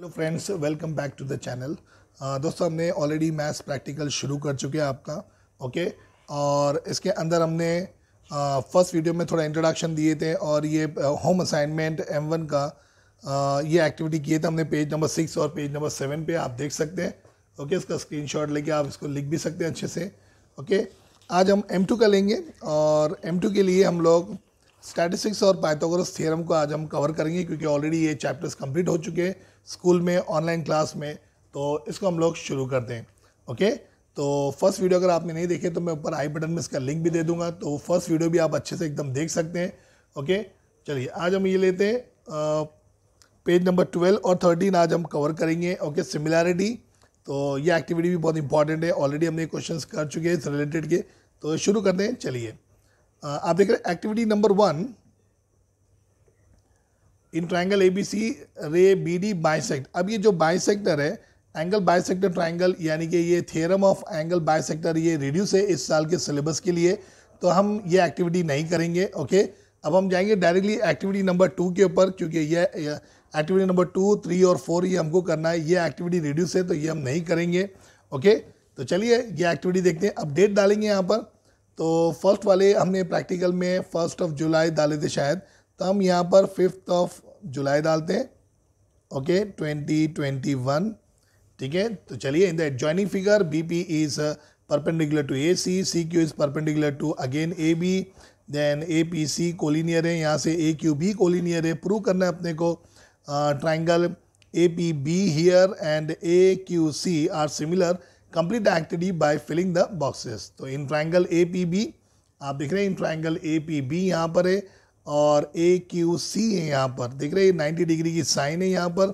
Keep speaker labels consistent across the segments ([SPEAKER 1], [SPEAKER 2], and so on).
[SPEAKER 1] Hello friends welcome back to the channel दोस्तों हमने already maths practical शुरू कर चुके हैं आपका ओके okay? और इसके अंदर हमने फर्स्ट uh, वीडियो में थोड़ा इंट्रोडक्शन दिए थे और ये होम असाइनमेंट एम वन का uh, ये एक्टिविटी किए थे हमने पेज नंबर सिक्स और पेज नंबर सेवन पे आप देख सकते हैं ओके okay? इसका शॉट लेके आप इसको लिख भी सकते हैं अच्छे से ओके okay? आज हम एम टू का लेंगे और एम टू के लिए हम लोग स्टैटिस्टिक्स और पाइथागोरस थ्योरम को आज हम कवर करेंगे क्योंकि ऑलरेडी ये चैप्टर्स कंप्लीट हो चुके हैं स्कूल में ऑनलाइन क्लास में तो इसको हम लोग शुरू करते हैं ओके तो फर्स्ट वीडियो अगर आपने नहीं देखे तो मैं ऊपर आई बटन में इसका लिंक भी दे दूंगा तो फर्स्ट वीडियो भी आप अच्छे से एकदम देख सकते हैं ओके चलिए आज हम ये लेते हैं पेज नंबर ट्वेल्व और थर्टीन आज हम कवर करेंगे ओके सिमिलैरिटी तो ये एक्टिविटी भी बहुत इंपॉर्टेंट है ऑलरेडी हमने क्वेश्चंस कर चुके हैं इस रिलेटेड के तो शुरू करते हैं चलिए आप देख रहे हैं activity number one in triangle A B C ray B D bisect अब ये जो बाइसेक्टर है एंगल बाइसेक्टर ट्राइंगल यानी कि ये थ्योरम ऑफ एंगल बाइसेक्टर ये रिड्यूस है इस साल के सिलेबस के लिए तो हम ये एक्टिविटी नहीं करेंगे ओके अब हम जाएंगे डायरेक्टली एक्टिविटी नंबर टू के ऊपर क्योंकि ये एक्टिविटी नंबर टू थ्री और फोर ये हमको करना है ये एक्टिविटी रिड्यूस है तो ये हम नहीं करेंगे ओके तो चलिए ये एक्टिविटी देखते हैं अपडेट डालेंगे यहाँ पर तो फर्स्ट वाले हमने प्रैक्टिकल में फर्स्ट ऑफ जुलाई डाले थे शायद तो हम यहाँ पर फिफ्थ ऑफ जुलाई डालते हैं ओके ट्वेंटी ट्वेंटी वन ठीक है तो चलिए in the adjoining figure B P is perpendicular to A C C Q is perpendicular to again A B then A P C collinear है यहाँ से A Q भी कोलिनियर है prove करना है अपने को triangle A P B here and A Q C are similar complete the activity by filling the boxes तो in triangle A P B आप देख रहे हैं इन ट्राइंगल ए पी बी यहाँ पर है और ए क्यू सी है यहाँ पर देख रहे हैं 90 डिग्री की साइन है यहाँ पर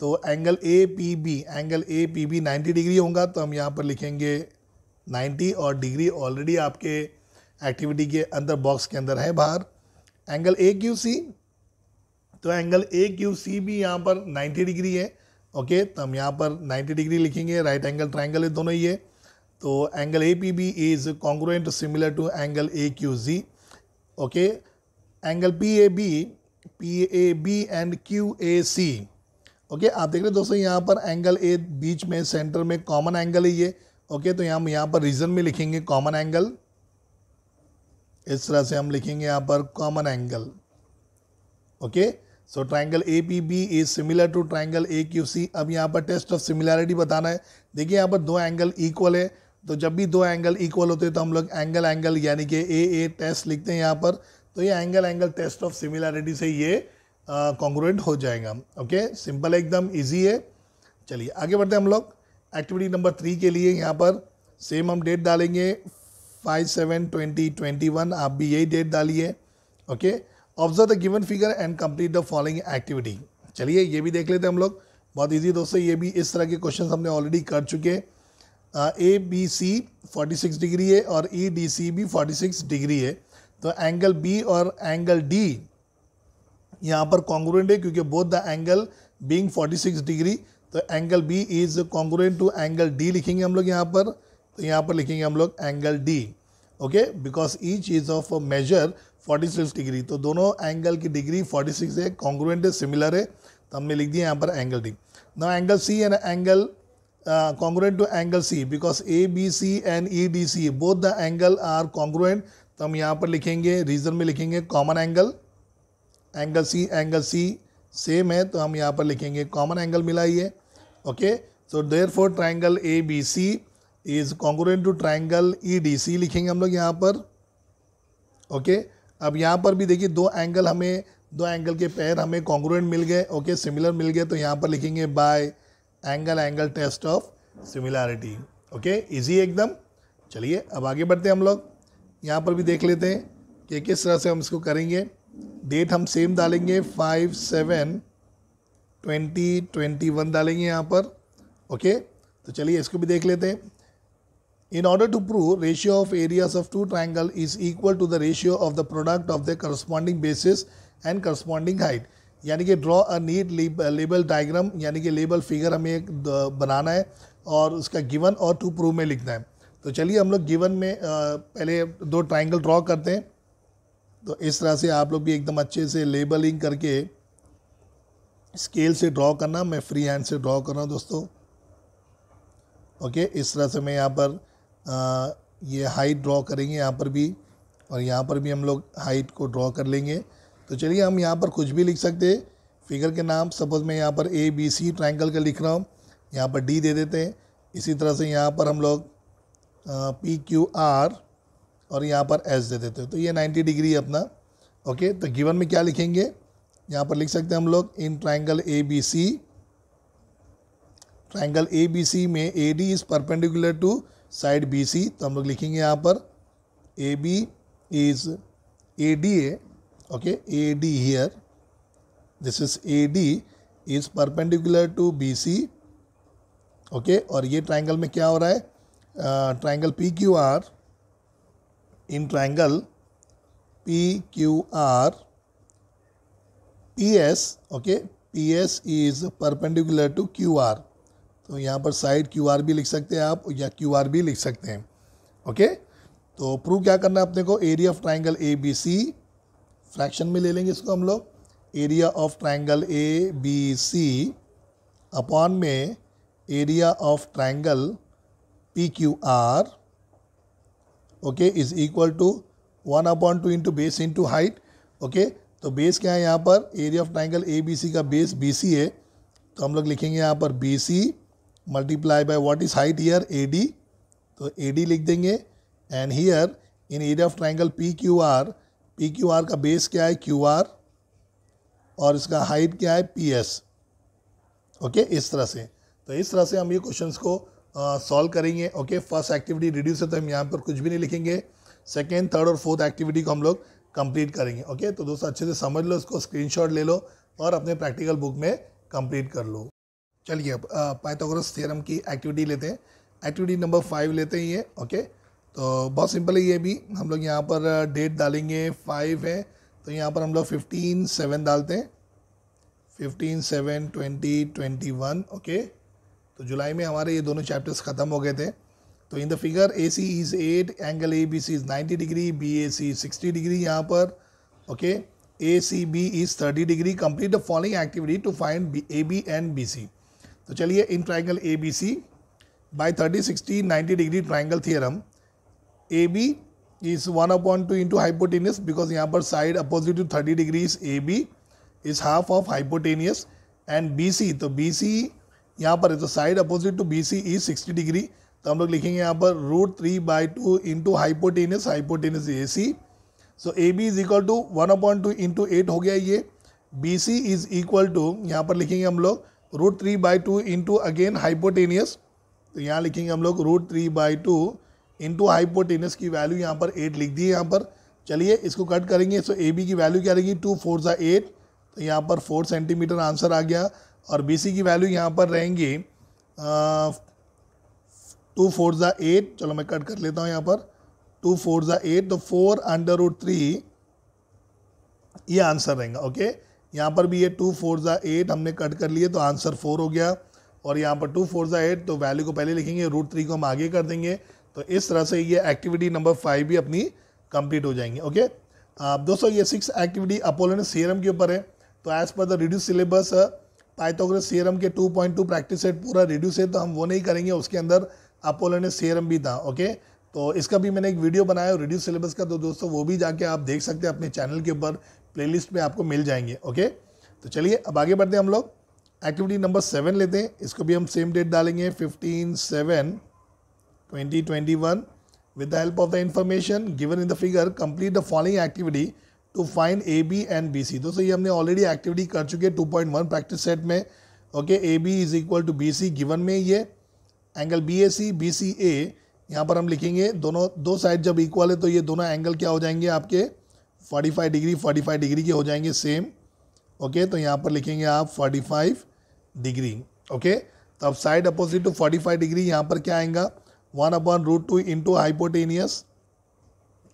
[SPEAKER 1] तो angle A P B angle A P B ninety degree होगा तो हम यहाँ पर लिखेंगे 90 और डिग्री ऑलरेडी आपके एक्टिविटी के अंदर बॉक्स के अंदर है बाहर एंगल ए क्यू सी तो एंगल ए क्यू सी भी यहाँ पर 90 डिग्री है ओके तो हम यहाँ पर 90 डिग्री लिखेंगे राइट एंगल ट्राइंगल है दोनों ही है तो angle A P B is congruent similar to angle A Q G okay angle P A B P A B and Q A C okay आप देख रहे हैं दोस्तों यहाँ पर एंगल ए बीच में सेंटर में कॉमन एंगल है ये ओके तो हम यहाँ पर रीजन में लिखेंगे कॉमन एंगल इस तरह से हम लिखेंगे यहाँ पर common angle okay okay? So triangle A P B is similar to triangle A Q C अब यहाँ पर टेस्ट ऑफ सिमिलैरिटी बताना है देखिए यहाँ पर दो एंगल इक्वल है तो जब भी दो एंगल इक्वल होते हैं तो हम लोग एंगल एंगल यानी कि ए ए टेस्ट लिखते हैं यहाँ पर तो ये angle angle test of similarity से ये कॉन्ग्रोट हो जाएगा ओके सिंपल एकदम ईजी है चलिए आगे बढ़ते हैं हम लोग एक्टिविटी नंबर थ्री के लिए यहाँ पर सेम हम डेट डालेंगे five seven twenty twenty one आप भी यही डेट डालिए okay okay? Observe the given figure and complete the following activity चलिए ये भी देख लेते हैं हम लोग बहुत ईजी दोस्तों ये भी इस तरह के क्वेश्चन हमने ऑलरेडी कर चुके हैं A B C forty six degree है और ई डी सी भी फोर्टी सिक्स डिग्री है तो एंगल बी और एंगल डी यहाँ पर कॉन्ग्रेंट है क्योंकि both the angle being forty six degree तो angle B is congruent to angle D लिखेंगे हम लोग यहाँ पर तो यहाँ पर लिखेंगे हम लोग angle D okay because each is of measure 46 degree तो दोनों एंगल की डिग्री 46 है कॉन्ग्रुएंट है सिमिलर है तो हमने लिख दिया यहाँ पर एंगल डी ना angle C and angle to angle C because A B C and E D C both the angle are congruent तो हम यहाँ पर लिखेंगे रीजन में लिखेंगे common angle angle C angle C same है तो हम यहाँ पर लिखेंगे कॉमन एंगल मिला ये okay so therefore triangle A B C is congruent to triangle E D C लिखेंगे हम लोग यहाँ पर ओके okay? अब यहाँ पर भी देखिए दो एंगल हमें दो एंगल के पैर हमें कॉन्ग्रोन मिल गए ओके सिमिलर मिल गए तो यहाँ पर लिखेंगे by angle angle test of similarity okay easy एकदम चलिए अब आगे बढ़ते हैं हम लोग यहाँ पर भी देख लेते हैं कि किस तरह से हम इसको करेंगे डेट हम सेम डालेंगे five seven twenty twenty one डालेंगे यहाँ पर ओके तो चलिए इसको भी देख लेते हैं In order to prove ratio of areas of two triangle is equal to the ratio of the product of their corresponding bases and corresponding height यानी कि draw a neat label diagram यानी कि लेबल फिगर हमें एक uh, बनाना है और उसका given और टू प्रूव में लिखना है तो चलिए हम लोग गिवन में uh, पहले दो ट्राइंगल ड्रॉ करते हैं तो इस तरह से आप लोग भी एकदम अच्छे से लेबलिंग करके स्केल से ड्रॉ करना मैं फ्री हैंड से ड्रॉ कर रहा हूँ दोस्तों ओके इस तरह से मैं यहाँ पर ये हाइट ड्रॉ करेंगे यहाँ पर भी और यहाँ पर भी हम लोग हाइट को ड्रॉ कर लेंगे तो चलिए हम यहाँ पर कुछ भी लिख सकते हैं फिगर के नाम सपोज़ मैं यहाँ पर ए बी सी ट्राइंगल का लिख रहा हूँ यहाँ पर डी दे देते हैं इसी तरह से यहाँ पर हम लोग पी क्यू आर और यहाँ पर एस दे देते हैं तो ये 90 डिग्री है अपना ओके तो गिवन में क्या लिखेंगे यहाँ पर लिख सकते हैं हम लोग in triangle A B C triangle A B C में A D is perpendicular to side B C तो हम लोग लिखेंगे यहाँ पर A B is A D A okay A D here this is A D is perpendicular to B C okay और ये triangle में क्या हो रहा है triangle P Q R in triangle P Q R P S okay P S is perpendicular to Q R तो यहाँ पर साइड क्यू आर भी लिख सकते हैं आप या क्यू आर भी लिख सकते हैं ओके तो प्रूव क्या करना है अपने को area of triangle A B C fraction में ले लेंगे इसको हम लोग area of triangle A B C upon में area of triangle P Q R okay is equal to one upon two into base into height okay तो base क्या है यहाँ पर area of triangle A B C का base B C है तो हम लोग लिखेंगे यहाँ पर B C multiply by what is height here A D तो ए डी लिख देंगे and here in area of triangle P Q R P Q R का बेस क्या है क्यू आर और इसका हाइट क्या है पी एस ओके इस तरह से तो इस तरह से हम ये क्वेश्चन को सॉल्व uh, करेंगे ओके फर्स्ट एक्टिविटी रिड्यूस है तो हम यहाँ पर कुछ भी नहीं लिखेंगे सेकेंड थर्ड और फोर्थ एक्टिविटी को हम लोग कंप्लीट करेंगे ओके okay? तो दोस्तों अच्छे से समझ लो इसको स्क्रीनशॉट ले लो और अपने प्रैक्टिकल बुक में कंप्लीट कर लो चलिए अब पाइथागोरस थ्योरम की एक्टिविटी लेते हैं एक्टिविटी नंबर फाइव लेते हैं ये ओके तो बहुत सिंपल है ये भी हम लोग यहाँ पर डेट डालेंगे फाइव है तो यहाँ पर हम लोग फिफ्टीन सेवन डालते हैं fifteen seven twenty twenty one okay तो जुलाई में हमारे ये दोनों चैप्टर्स ख़त्म हो गए थे तो in the figure A C is eight angle A B C is ninety degree B A C sixty degree यहाँ पर okay A C B is thirty degree complete the following activity to find A B and B C तो चलिए in triangle A B C by thirty sixty ninety degree triangle theorem A B is one upon two into hypotenuse because यहाँ पर side opposite to thirty is A B is half of hypotenuse and B C तो B C यहाँ पर है तो side opposite to B C is sixty degree तो हम लोग लिखेंगे यहाँ पर root three by two into hypotenuse hypotenuse A C so A B is equal to one upon two into eight हो गया ये B C is equal to यहाँ पर लिखेंगे हम लोग root three by two into again hypotenuse तो यहाँ लिखेंगे हम लोग root three by two into hypotenuse की वैल्यू यहाँ पर एट लिख दी है यहाँ पर चलिए इसको कट करेंगे सो ए बी की वैल्यू क्या रहेगी टू फोर ज़ा एट तो यहाँ पर फोर सेंटीमीटर आंसर आ गया और बी सी की वैल्यू यहाँ पर रहेंगे टू फोर ज़ा एट चलो मैं कट कर लेता हूँ यहाँ पर टू फोर ज़ा एट तो फोर अंडर रूट थ्री ये आंसर रहेगा ओके यहाँ पर भी ये टू फोर ज़ा एट हमने कट कर लिए तो आंसर फोर हो गया और यहाँ पर टू फोर ज़ा एट तो वैल्यू को पहले लिखेंगे रूट थ्री को हम आगे कर देंगे तो इस तरह से ये एक्टिविटी नंबर फाइव भी अपनी कंप्लीट हो जाएंगी ओके दोस्तों ये सिक्स एक्टिविटी अपोलन सीरम के ऊपर है तो as per the reduce syllabus Pythagoras theorem के 2.2 प्रैक्टिस सेट पूरा रिड्यूस है तो हम वो नहीं करेंगे उसके अंदर अपोलन सीरम भी था ओके तो इसका भी मैंने एक वीडियो बनाया रिड्यूस सिलेबस का तो दोस्तों वो भी जाके आप देख सकते हैं अपने चैनल के ऊपर प्लेलिस्ट में आपको मिल जाएंगे ओके तो चलिए अब आगे बढ़ते हैं हम लोग एक्टिविटी नंबर सेवन लेते हैं इसको भी हम सेम डेट डालेंगे fifteen seven twenty twenty one with the help of the information given in the figure complete the following activity to find A B and B C दोस्तों ये हमने already activity कर चुके हैं two point one practice set में okay A B is equal to B C given में ये angle B A C B C A यहाँ पर हम लिखेंगे दोनों दो साइड जब इक्वल है तो ये दोनों एंगल क्या हो जाएंगे आपके forty five degree forty five degree के हो जाएंगे सेम ओके तो यहाँ पर लिखेंगे आप फोर्टी फाइव डिग्री ओके तो अब side opposite to forty five degree यहाँ पर क्या आएगा one upon root two into hypotenuse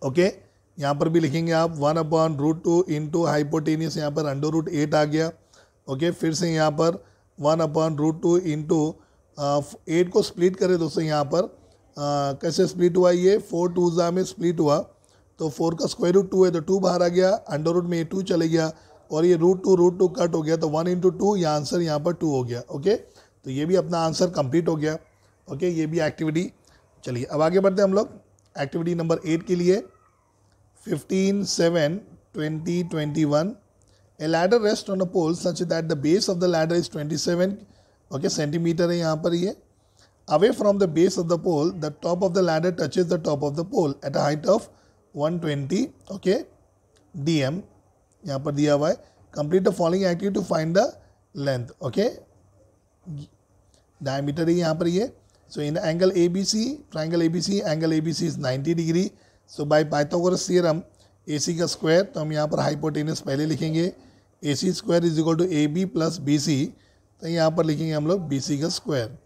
[SPEAKER 1] okay यहाँ पर भी लिखेंगे आप one upon root two into hypotenuse यहाँ पर अंडर रूट एट आ गया ओके okay, फिर से यहाँ पर one upon root two into eight को स्प्लिट करें दोस्तों यहाँ पर आ, uh, कैसे स्प्लिट हुआ ये फोर टू ज़ा में स्प्लिट हुआ तो फोर का स्क्वायर रूट टू है तो टू बाहर आ गया अंडर रूट में ये टू चले गया और ये root two root two cut हो गया तो वन इंटू टू यह आंसर यहाँ पर टू हो गया ओके तो ये भी अपना आंसर कंप्लीट हो गया ओके ये भी एक्टिविटी चलिए अब आगे बढ़ते हैं हम लोग एक्टिविटी नंबर एट के लिए fifteen seven twenty twenty one a ladder rest on a pole such that the base of the ladder is twenty seven okay centimetre है यहाँ पर ये away from the base of the pole the top of the ladder touches the top of the pole at a height of 120 okay D M यहाँ पर दिया हुआ है complete the following activity to find the length okay diameter है यहाँ पर ये so in angle A B C triangle A B C angle A B C is 90 degree so by Pythagoras theorem A C का square तो हम यहाँ पर hypotenuse पहले लिखेंगे A C square is equal to A B plus B C तो यहाँ पर लिखेंगे हम लोग बी सी का स्क्वायर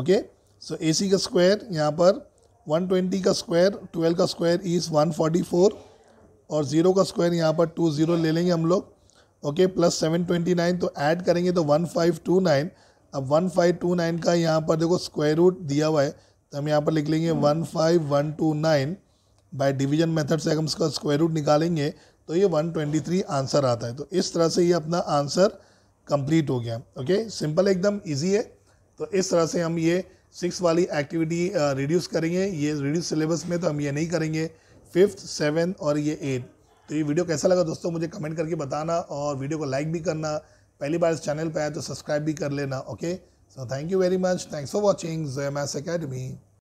[SPEAKER 1] ओके सो ए सी का स्क्वायर यहाँ पर 120 का स्क्वायर 12 का स्क्वायर इज़ 144 और ज़ीरो का स्क्वायर यहाँ पर टू ज़ीरो ले लेंगे हम लोग okay plus seven twenty nine तो ऐड करेंगे तो वन फाइव टू नाइन अब वन फाइव टू नाइन का यहाँ पर देखो स्क्वायर रूट दिया हुआ है तो हम यहाँ पर लिख लेंगे one five one two nine by division method से हम इसका स्क्वायर रूट निकालेंगे तो ये वन ट्वेंटी थ्री आंसर आता है तो इस तरह से ये अपना आंसर कंप्लीट हो गया ओके सिंपल एकदम ईजी है तो इस तरह से हम ये सिक्स वाली एक्टिविटी रिड्यूस करेंगे ये रिड्यूस सिलेबस में तो हम ये नहीं करेंगे फिफ्थ सेवन और ये एट तो ये वीडियो कैसा लगा दोस्तों मुझे कमेंट करके बताना और वीडियो को लाइक भी करना पहली बार इस चैनल पर आया तो सब्सक्राइब भी कर लेना okay so thank you very much thanks for watching Jai mass academy